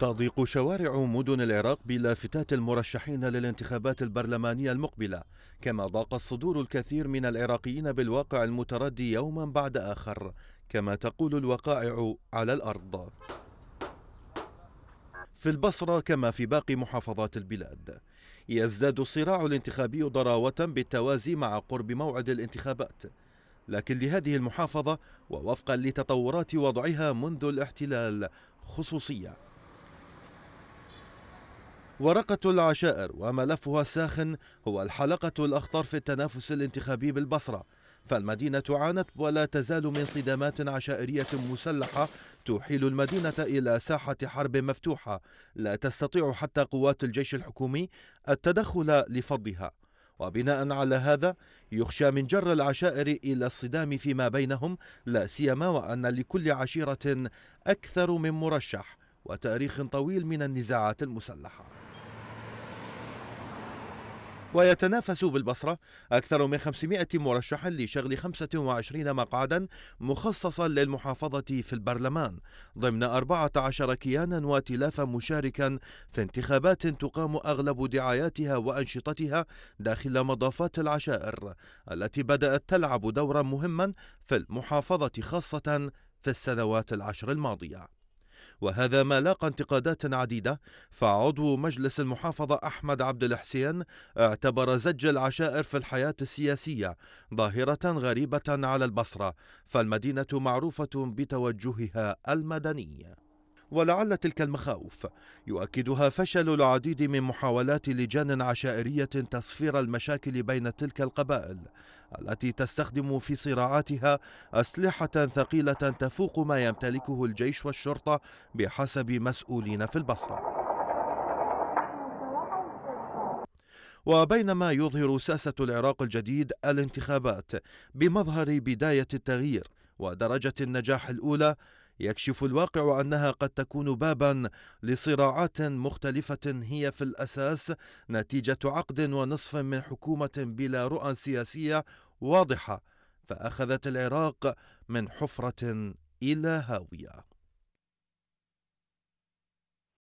تضيق شوارع مدن العراق بلافتات المرشحين للانتخابات البرلمانية المقبلة كما ضاق الصدور الكثير من العراقيين بالواقع المتردي يوما بعد آخر كما تقول الوقائع على الأرض في البصرة كما في باقي محافظات البلاد يزداد الصراع الانتخابي ضراوة بالتوازي مع قرب موعد الانتخابات لكن لهذه المحافظة ووفقا لتطورات وضعها منذ الاحتلال خصوصيه ورقة العشائر وملفها الساخن هو الحلقة الأخطر في التنافس الانتخابي بالبصرة فالمدينة عانت ولا تزال من صدامات عشائرية مسلحة تحيل المدينة إلى ساحة حرب مفتوحة لا تستطيع حتى قوات الجيش الحكومي التدخل لفضها وبناء على هذا يخشى من جر العشائر إلى الصدام فيما بينهم لا سيما وأن لكل عشيرة أكثر من مرشح وتاريخ طويل من النزاعات المسلحه ويتنافس بالبصرة أكثر من 500 مرشح لشغل 25 مقعدا مخصصا للمحافظة في البرلمان ضمن 14 كيانا واتلافا مشاركا في انتخابات تقام أغلب دعاياتها وأنشطتها داخل مضافات العشائر التي بدأت تلعب دورا مهما في المحافظة خاصة في السنوات العشر الماضية وهذا ما لاقى انتقادات عديدة فعضو مجلس المحافظة أحمد عبد الحسين اعتبر زج العشائر في الحياة السياسية ظاهرة غريبة على البصرة فالمدينة معروفة بتوجهها المدني ولعل تلك المخاوف يؤكدها فشل العديد من محاولات لجان عشائرية تصفير المشاكل بين تلك القبائل التي تستخدم في صراعاتها أسلحة ثقيلة تفوق ما يمتلكه الجيش والشرطة بحسب مسؤولين في البصرة وبينما يظهر ساسة العراق الجديد الانتخابات بمظهر بداية التغيير ودرجة النجاح الأولى يكشف الواقع انها قد تكون بابا لصراعات مختلفه هي في الاساس نتيجه عقد ونصف من حكومه بلا رؤى سياسيه واضحه فاخذت العراق من حفره الى هاويه